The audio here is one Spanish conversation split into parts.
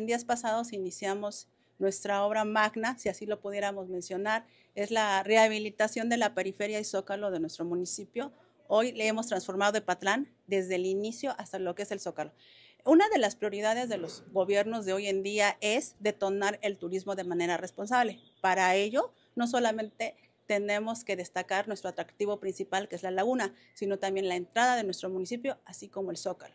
En días pasados iniciamos nuestra obra magna, si así lo pudiéramos mencionar, es la rehabilitación de la periferia y zócalo de nuestro municipio. Hoy le hemos transformado de Patlán desde el inicio hasta lo que es el zócalo. Una de las prioridades de los gobiernos de hoy en día es detonar el turismo de manera responsable. Para ello, no solamente tenemos que destacar nuestro atractivo principal, que es la laguna, sino también la entrada de nuestro municipio, así como el zócalo.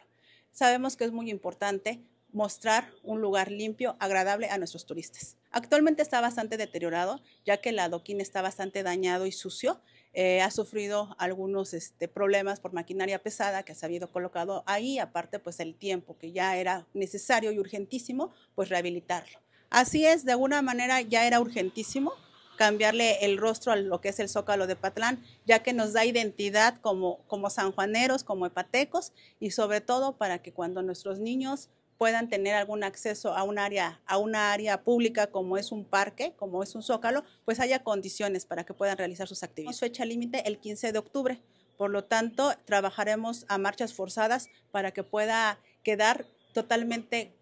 Sabemos que es muy importante mostrar un lugar limpio, agradable a nuestros turistas. Actualmente está bastante deteriorado, ya que el adoquín está bastante dañado y sucio. Eh, ha sufrido algunos este, problemas por maquinaria pesada que se ha habido colocado ahí, aparte pues el tiempo que ya era necesario y urgentísimo, pues rehabilitarlo. Así es, de alguna manera ya era urgentísimo cambiarle el rostro a lo que es el Zócalo de Patlán, ya que nos da identidad como, como sanjuaneros, como hepatecos, y sobre todo para que cuando nuestros niños puedan tener algún acceso a un área, a una área pública como es un parque, como es un zócalo, pues haya condiciones para que puedan realizar sus actividades. Fecha límite el 15 de octubre. Por lo tanto, trabajaremos a marchas forzadas para que pueda quedar totalmente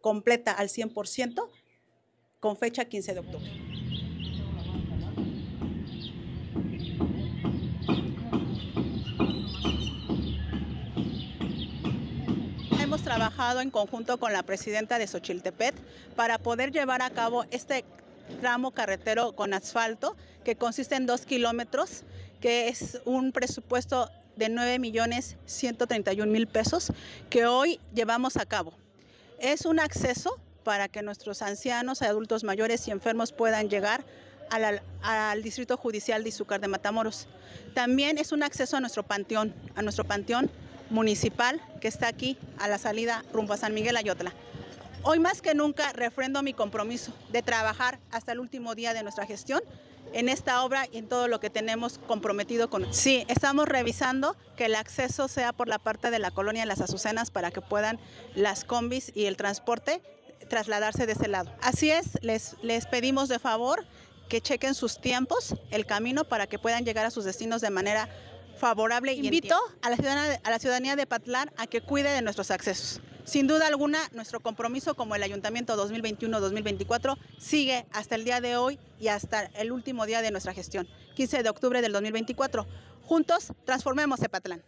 completa al 100% con fecha 15 de octubre. hemos trabajado en conjunto con la presidenta de Xochiltepet para poder llevar a cabo este tramo carretero con asfalto que consiste en dos kilómetros, que es un presupuesto de 9 millones 131 mil pesos que hoy llevamos a cabo. Es un acceso para que nuestros ancianos, adultos mayores y enfermos puedan llegar al, al, Distrito Judicial de Izúcar de Matamoros. También es un acceso a nuestro panteón, a nuestro panteón municipal que está aquí a la salida rumbo a San Miguel Ayotla. Hoy más que nunca refrendo mi compromiso de trabajar hasta el último día de nuestra gestión en esta obra y en todo lo que tenemos comprometido con. Sí, estamos revisando que el acceso sea por la parte de la colonia las Azucenas para que puedan las combis y el transporte trasladarse de ese lado. Así es, les, les pedimos de favor que chequen sus tiempos, el camino, para que puedan llegar a sus destinos de manera favorable. Invito a la, ciudadanía, a la ciudadanía de Patlán a que cuide de nuestros accesos. Sin duda alguna, nuestro compromiso como el Ayuntamiento 2021-2024 sigue hasta el día de hoy y hasta el último día de nuestra gestión, 15 de octubre del 2024. Juntos transformemos Epatlán.